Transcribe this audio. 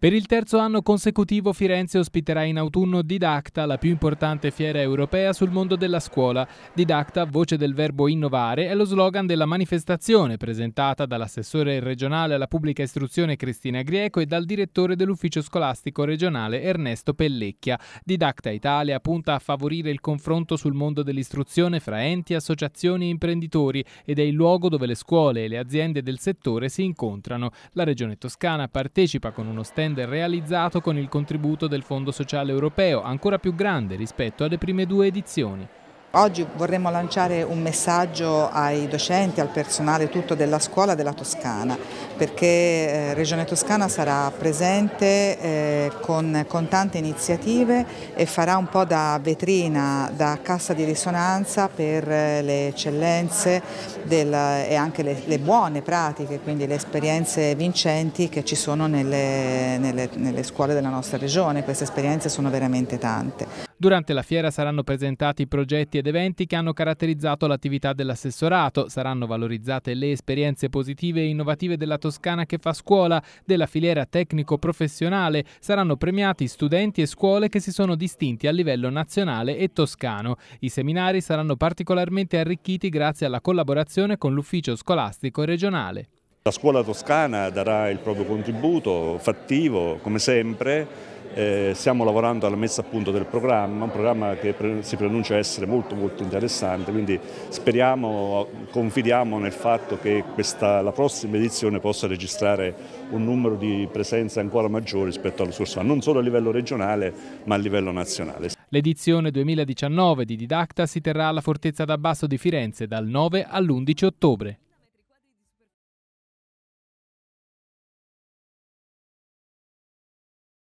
Per il terzo anno consecutivo Firenze ospiterà in autunno Didacta, la più importante fiera europea sul mondo della scuola. Didacta, voce del verbo innovare, è lo slogan della manifestazione presentata dall'assessore regionale alla pubblica istruzione Cristina Grieco e dal direttore dell'ufficio scolastico regionale Ernesto Pellecchia. Didacta Italia punta a favorire il confronto sul mondo dell'istruzione fra enti, associazioni e imprenditori ed è il luogo dove le scuole e le aziende del settore si incontrano. La Regione Toscana partecipa con uno stand trend realizzato con il contributo del Fondo Sociale Europeo, ancora più grande rispetto alle prime due edizioni. Oggi vorremmo lanciare un messaggio ai docenti, al personale tutto della scuola della Toscana, perché eh, Regione Toscana sarà presente eh, con, con tante iniziative e farà un po' da vetrina, da cassa di risonanza per eh, le eccellenze del, e anche le, le, buone pratiche, quindi le esperienze vincenti che ci sono nelle, nelle, nelle scuole della nostra regione. Queste esperienze sono veramente tante. Durante la fiera saranno presentati progetti ed eventi che hanno caratterizzato l'attività dell'assessorato, saranno valorizzate le esperienze positive e innovative della Toscana che fa scuola, della filiera tecnico-professionale, saranno premiati studenti e scuole che si sono distinti a livello nazionale e toscano. I seminari saranno particolarmente arricchiti grazie alla collaborazione con l'ufficio scolastico regionale. La scuola toscana darà il proprio contributo fattivo, come sempre, eh, stiamo lavorando alla messa a punto del programma, un programma che pre si preannuncia essere molto, molto interessante, quindi speriamo, confidiamo nel fatto che questa, la prossima edizione possa registrare un numero di presenze ancora maggiore rispetto allo scorso anno, non solo a livello regionale ma a livello nazionale. L'edizione 2019 di Didacta si terrà alla Fortezza d'Abbasso di Firenze dal 9 all'11 ottobre.